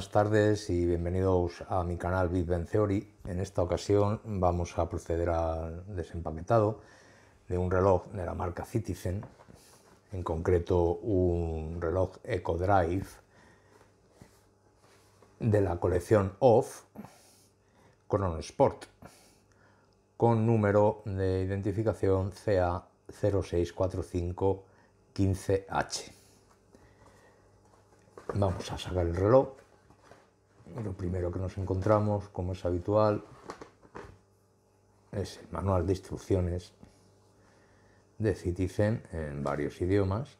buenas tardes y bienvenidos a mi canal Bitben Theory. En esta ocasión vamos a proceder al desempaquetado de un reloj de la marca Citizen, en concreto un reloj Eco Drive de la colección OFF Chrono Sport con número de identificación CA064515H. Vamos a sacar el reloj lo primero que nos encontramos, como es habitual, es el manual de instrucciones de Citizen en varios idiomas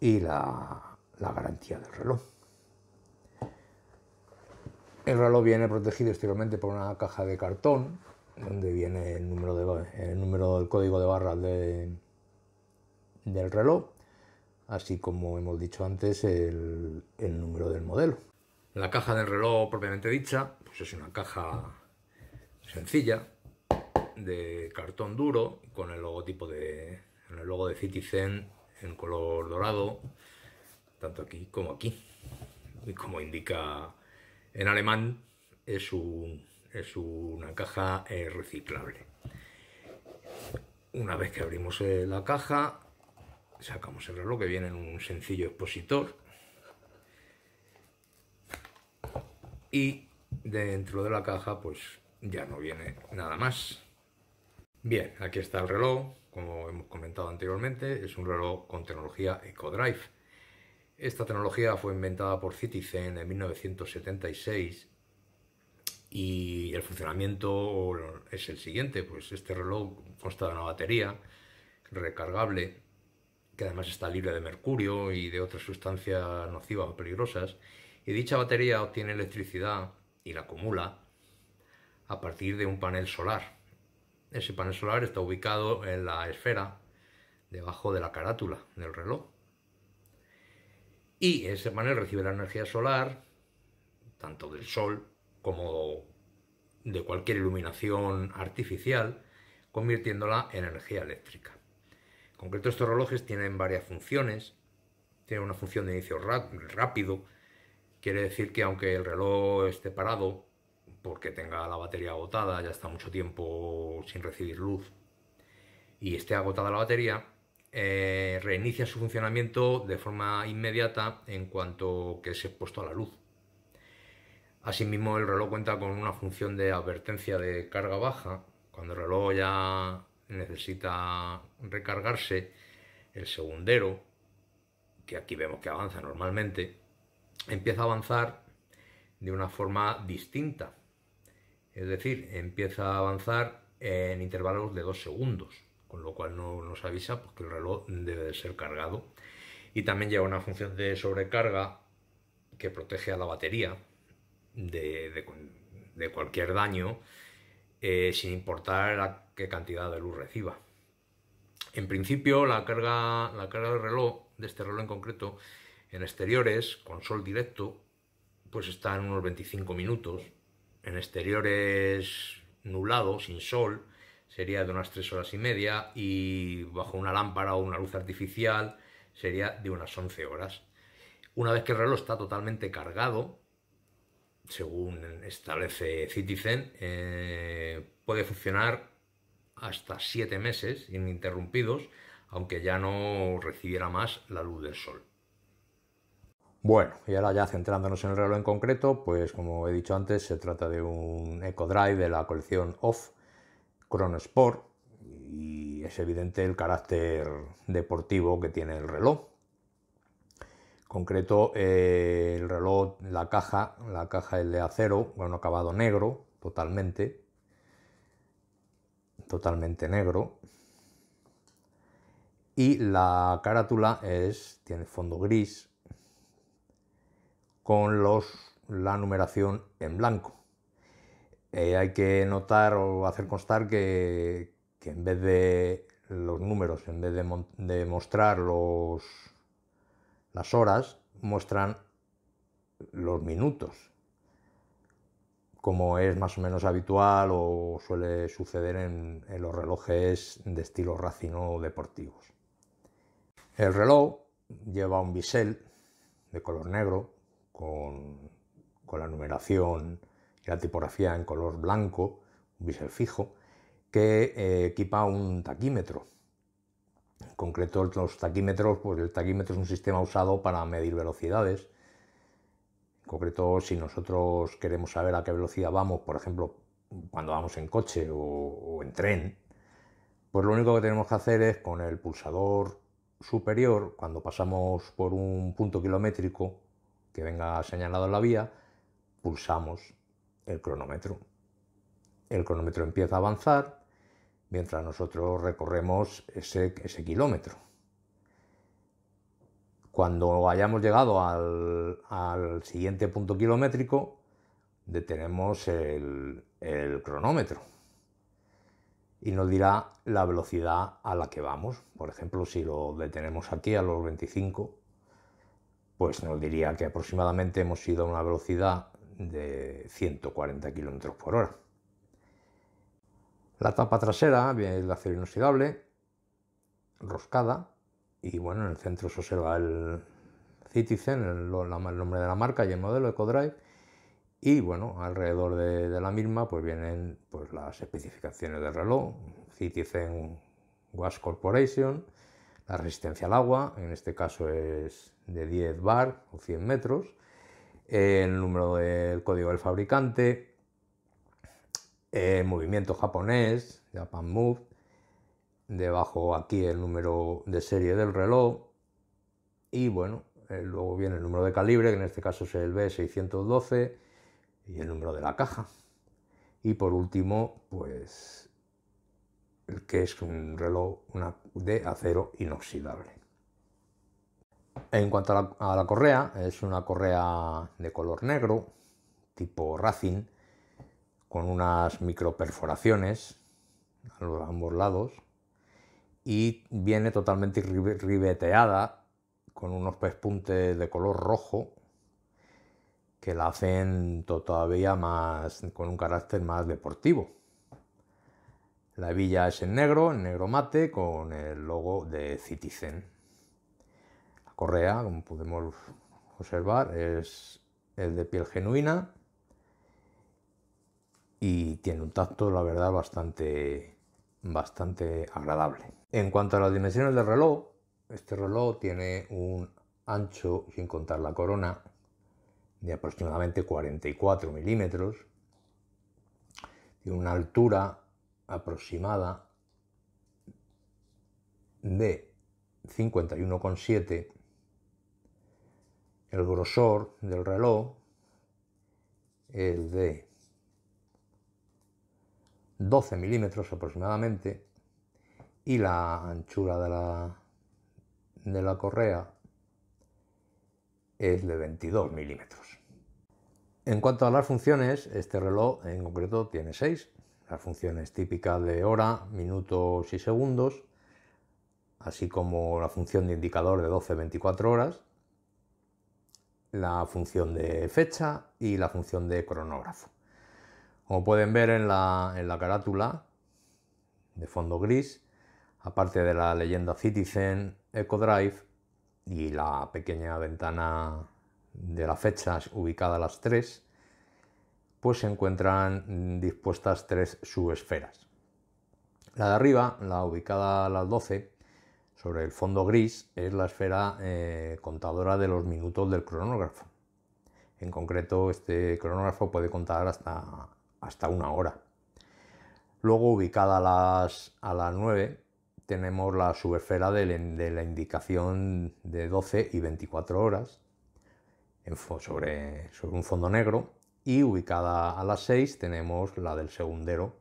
y la, garantía del reloj. El reloj viene protegido exteriormente por una caja de cartón donde viene el número, del código de barras del reloj, así como hemos dicho antes el número del modelo. La caja del reloj propiamente dicha, pues es una caja sencilla, de cartón duro, con el logotipo de, el logo de Citizen en color dorado, tanto aquí como aquí. Y como indica en alemán, es, es una caja eh, reciclable. Una vez que abrimos eh, la caja, sacamos el reloj que viene en un sencillo expositor y dentro de la caja pues ya no viene nada más. Bien, aquí está el reloj, como hemos comentado anteriormente, es un reloj con tecnología EcoDrive. Esta tecnología fue inventada por Citizen en 1976 y el funcionamiento es el siguiente, pues este reloj consta de una batería recargable que además está libre de mercurio y de otras sustancias nocivas o peligrosas y dicha batería obtiene electricidad y la acumula a partir de un panel solar. Ese panel solar está ubicado en la esfera debajo de la carátula del reloj. Y ese panel recibe la energía solar, tanto del sol como de cualquier iluminación artificial, convirtiéndola en energía eléctrica. En concreto, estos relojes tienen varias funciones. Tienen una función de inicio rápido, Quiere decir que aunque el reloj esté parado, porque tenga la batería agotada, ya está mucho tiempo sin recibir luz y esté agotada la batería, eh, reinicia su funcionamiento de forma inmediata en cuanto que se ha puesto a la luz. Asimismo, el reloj cuenta con una función de advertencia de carga baja. Cuando el reloj ya necesita recargarse, el segundero, que aquí vemos que avanza normalmente, empieza a avanzar de una forma distinta. Es decir, empieza a avanzar en intervalos de dos segundos, con lo cual no nos avisa porque el reloj debe de ser cargado. Y también lleva una función de sobrecarga que protege a la batería de, cualquier daño, eh, sin importar la, qué cantidad de luz reciba. En principio, la carga, la carga del reloj, de este reloj en concreto, en exteriores, con sol directo, pues está en unos 25 minutos. En exteriores nublado, sin sol, sería de unas 3 horas y media. Y bajo una lámpara o una luz artificial sería de unas 11 horas. Una vez que el reloj está totalmente cargado, según establece Citizen, eh, puede funcionar hasta 7 meses ininterrumpidos, aunque ya no recibiera más la luz del sol. Bueno, y ahora ya centrándonos en el reloj en concreto, pues como he dicho antes, se trata de un Eco Drive de la colección Off Sport y es evidente el carácter deportivo que tiene el reloj. En concreto, eh, el reloj, la caja, la caja es de acero, con un acabado negro, totalmente, totalmente negro. Y la carátula es, tiene fondo gris, con los, la numeración en blanco. Eh, hay que notar o hacer constar que, en vez de los números, en vez de, de mostrar los, las horas, muestran los minutos, como es más o menos habitual o suele suceder en, los relojes de estilo racino o deportivos. El reloj lleva un bisel de color negro con, la numeración y la tipografía en color blanco, un bisel fijo, que eh, equipa un taquímetro. En concreto, los taquímetros, pues el taquímetro es un sistema usado para medir velocidades. En concreto, si nosotros queremos saber a qué velocidad vamos, por ejemplo, cuando vamos en coche o, o en tren, pues lo único que tenemos que hacer es con el pulsador superior, cuando pasamos por un punto kilométrico, que venga señalado la vía, pulsamos el cronómetro. El cronómetro empieza a avanzar mientras nosotros recorremos ese, kilómetro. Cuando hayamos llegado al, siguiente punto kilométrico, detenemos el, el cronómetro y nos dirá la velocidad a la que vamos. Por ejemplo, si lo detenemos aquí a los 25, pues nos diría que aproximadamente hemos ido a una velocidad de 140 km por hora. La tapa trasera, viene de acero inoxidable, roscada, y bueno, en el centro se observa el Citizen, el, el nombre de la marca y el modelo EcoDrive, y bueno, alrededor de, la misma pues vienen pues las especificaciones del reloj, Citizen Wash Corporation, la resistencia al agua, en este caso es de 10 bar o 100 metros, el número del código del fabricante, el eh, movimiento japonés, Japan Move, debajo aquí el número de serie del reloj y bueno, eh, luego viene el número de calibre, que en este caso es el B612 y el número de la caja. Y por último, pues que es un reloj de acero inoxidable. En cuanto a la, correa, es una correa de color negro, tipo Racing, con unas microperforaciones a, ambos lados y viene totalmente ribeteada con unos pespuntes de color rojo que la hacen todavía más con un carácter más deportivo. La villa es en negro, en negro mate, con el logo de Citizen. La correa, como podemos observar, es, de piel genuina y tiene un tacto, la verdad, bastante, bastante agradable. En cuanto a las dimensiones del reloj, este reloj tiene un ancho, sin contar la corona, de aproximadamente 44 milímetros. Y una altura aproximada de 51,7 el grosor del reloj es de 12 milímetros aproximadamente y la anchura de la, de la correa es de 22 milímetros. En cuanto a las funciones, este reloj en concreto tiene 6 las funciones típicas de hora, minutos y segundos, así como la función de indicador de 12-24 horas, la función de fecha y la función de cronógrafo. Como pueden ver en la, en la carátula de fondo gris, aparte de la leyenda Citizen EcoDrive y la pequeña ventana de las fechas ubicada a las 3, pues se encuentran mm, dispuestas tres subesferas. La de arriba, la ubicada a las 12, sobre el fondo gris, es la esfera eh, contadora de los minutos del cronógrafo. En concreto, este cronógrafo puede contar hasta, hasta una hora. Luego, ubicada a las, a las 9, tenemos la subesfera de, la indicación de 12 y 24 horas sobre un fondo negro y ubicada a las 6 tenemos la del segundero,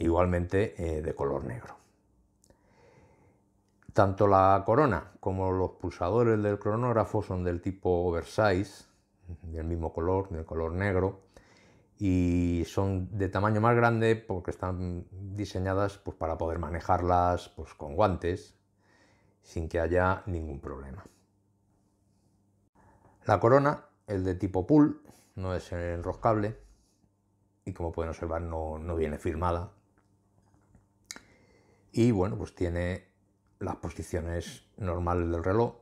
igualmente eh, de color negro. Tanto la corona como los pulsadores del cronógrafo son del tipo oversize, del mismo color, del color negro, y son de tamaño más grande porque están diseñadas pues, para poder manejarlas pues, con guantes sin que haya ningún problema. La corona el de tipo pull, no es enroscable y como pueden observar no, no viene firmada. Y bueno, pues tiene las posiciones normales del reloj,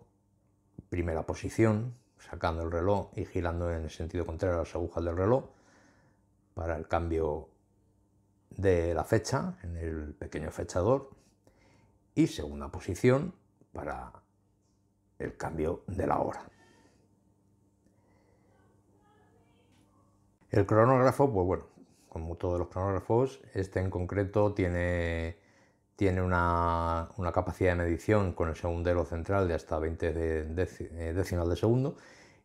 primera posición, sacando el reloj y girando en el sentido contrario a las agujas del reloj para el cambio de la fecha en el pequeño fechador y segunda posición para el cambio de la hora. El cronógrafo, pues bueno, como todos los cronógrafos, este en concreto tiene, tiene una, capacidad de medición con el segundero central de hasta 20 de, de, eh, de segundo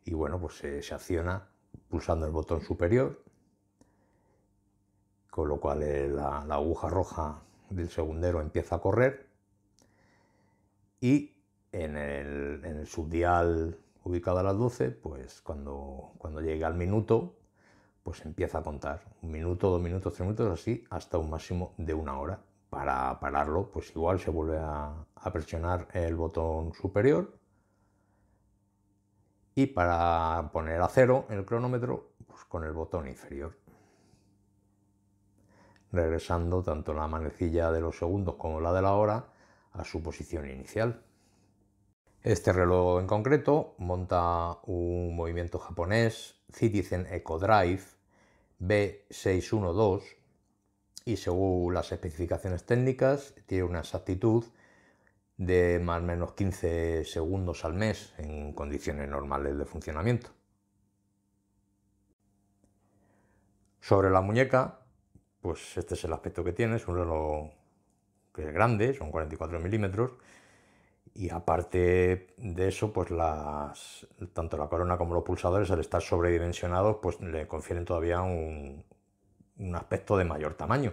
y bueno, pues se, acciona pulsando el botón superior, con lo cual eh, la, aguja roja del segundero empieza a correr y en el, subdial ubicado a las 12, pues cuando, cuando llegue al minuto, pues empieza a contar. Un minuto, dos minutos, tres minutos, así, hasta un máximo de una hora. Para pararlo, pues igual se vuelve a, presionar el botón superior. Y para poner a cero el cronómetro, pues con el botón inferior. Regresando tanto la manecilla de los segundos como la de la hora a su posición inicial. Este reloj en concreto monta un movimiento japonés, Citizen Eco Drive, B612 y según las especificaciones técnicas tiene una exactitud de más o menos 15 segundos al mes en condiciones normales de funcionamiento. Sobre la muñeca, pues este es el aspecto que tiene, es un reloj que es grande, son 44 milímetros, y aparte de eso, pues las, tanto la corona como los pulsadores, al estar sobredimensionados, pues le confieren todavía un, aspecto de mayor tamaño.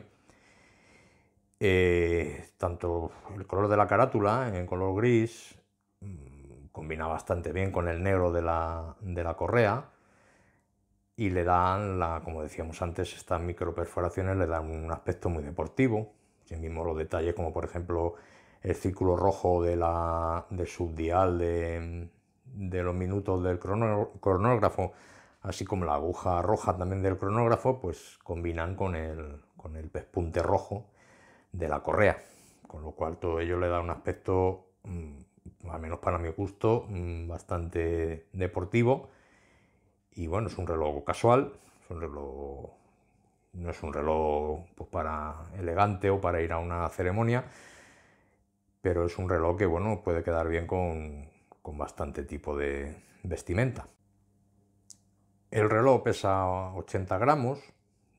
Eh, tanto el color de la carátula en color gris mm, combina bastante bien con el negro de la, correa y le dan, la, como decíamos antes, estas perforaciones le dan un aspecto muy deportivo. y mismo los detalles como por ejemplo el círculo rojo de la, subdial de, los minutos del cronógrafo, así como la aguja roja también del cronógrafo, pues combinan con el, pespunte rojo de la correa, con lo cual todo ello le da un aspecto, mm, al menos para mi gusto, mm, bastante deportivo. Y bueno, es un reloj casual, no es un reloj pues, para elegante o para ir a una ceremonia, pero es un reloj que bueno, puede quedar bien con, bastante tipo de vestimenta. El reloj pesa 80 gramos,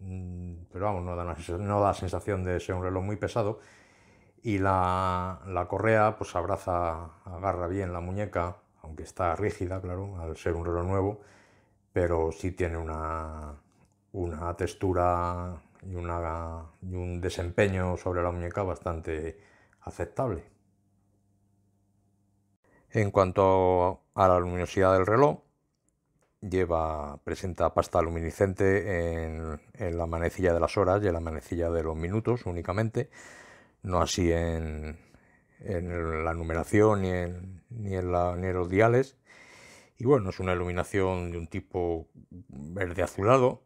mm, pero vamos, no da, la sensación de ser un reloj muy pesado. Y la, correa, pues abraza, agarra bien la muñeca, aunque está rígida, claro, al ser un reloj nuevo, pero sí tiene una, textura y, y un desempeño sobre la muñeca bastante aceptable. En cuanto a la luminosidad del reloj, lleva, presenta pasta luminiscente en, la manecilla de las horas y en la manecilla de los minutos únicamente, no así en, la numeración ni en, los diales. Y bueno, es una iluminación de un tipo verde azulado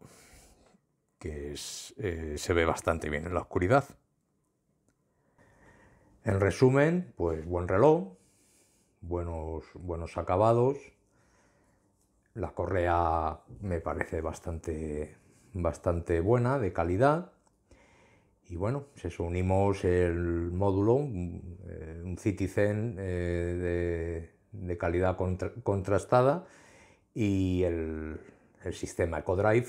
que eh, se ve bastante bien en la oscuridad. En resumen, pues buen reloj, buenos, buenos acabados. La correa me parece bastante, buena, de calidad. Y bueno, se pues unimos el módulo, un eh, Citizen eh, de, calidad contrastada y el, sistema EcoDrive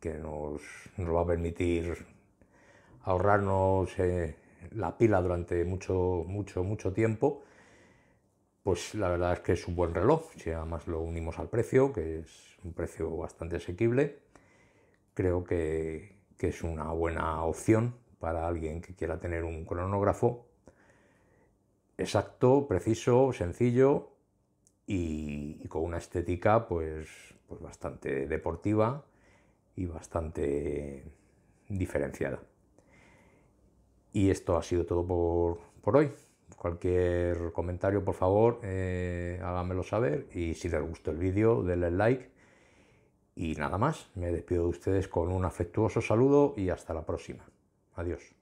que nos, va a permitir ahorrarnos eh, la pila durante mucho, mucho, mucho tiempo pues la verdad es que es un buen reloj, si además lo unimos al precio, que es un precio bastante asequible, creo que, es una buena opción para alguien que quiera tener un cronógrafo exacto, preciso, sencillo y, con una estética pues, pues bastante deportiva y bastante diferenciada. Y esto ha sido todo por hoy. Cualquier comentario, por favor, eh, háganmelo saber. Y si les gustó el vídeo, denle like. Y nada más, me despido de ustedes con un afectuoso saludo y hasta la próxima. Adiós.